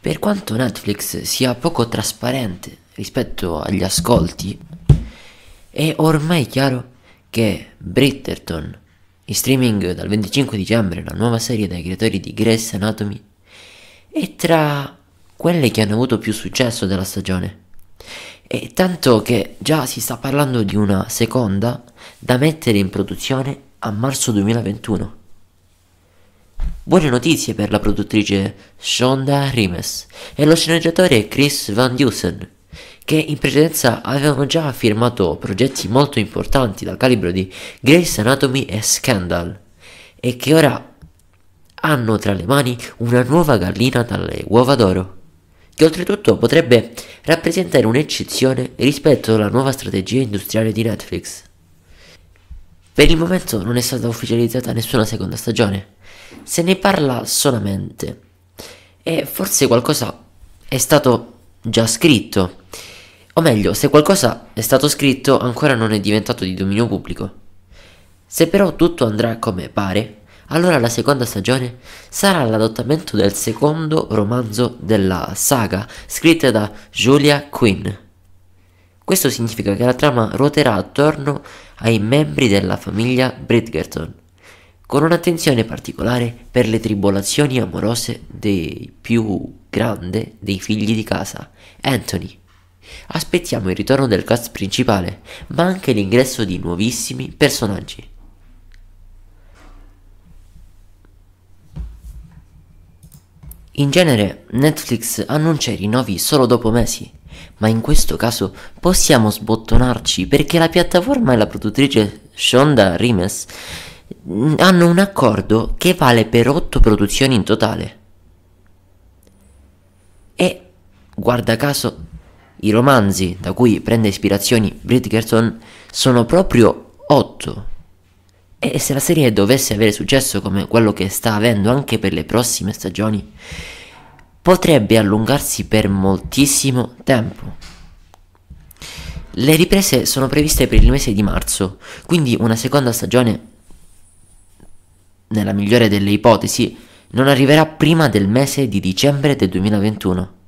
Per quanto Netflix sia poco trasparente rispetto agli ascolti, è ormai chiaro che Britterton, in streaming dal 25 dicembre, la nuova serie dai creatori di Grey's Anatomy, è tra quelle che hanno avuto più successo della stagione. E tanto che già si sta parlando di una seconda da mettere in produzione a marzo 2021. Buone notizie per la produttrice Shonda Rimes e lo sceneggiatore Chris Van Dusen, che in precedenza avevano già firmato progetti molto importanti dal calibro di Grace Anatomy e Scandal, e che ora hanno tra le mani una nuova gallina dalle uova d'oro, che oltretutto potrebbe rappresentare un'eccezione rispetto alla nuova strategia industriale di Netflix. Per il momento non è stata ufficializzata nessuna seconda stagione, se ne parla solamente e forse qualcosa è stato già scritto, o meglio, se qualcosa è stato scritto ancora non è diventato di dominio pubblico. Se però tutto andrà come pare, allora la seconda stagione sarà l'adottamento del secondo romanzo della saga scritta da Julia Quinn. Questo significa che la trama ruoterà attorno ai membri della famiglia Bridgerton, con un'attenzione particolare per le tribolazioni amorose dei più grande dei figli di casa, Anthony. Aspettiamo il ritorno del cast principale, ma anche l'ingresso di nuovissimi personaggi. In genere Netflix annuncia i rinnovi solo dopo mesi, ma in questo caso possiamo sbottonarci perché la piattaforma e la produttrice Shonda Rimes mm, hanno un accordo che vale per 8 produzioni in totale. E, guarda caso, i romanzi da cui prende ispirazioni Bridgerton sono proprio 8. E se la serie dovesse avere successo come quello che sta avendo anche per le prossime stagioni, potrebbe allungarsi per moltissimo tempo. Le riprese sono previste per il mese di marzo, quindi una seconda stagione, nella migliore delle ipotesi, non arriverà prima del mese di dicembre del 2021.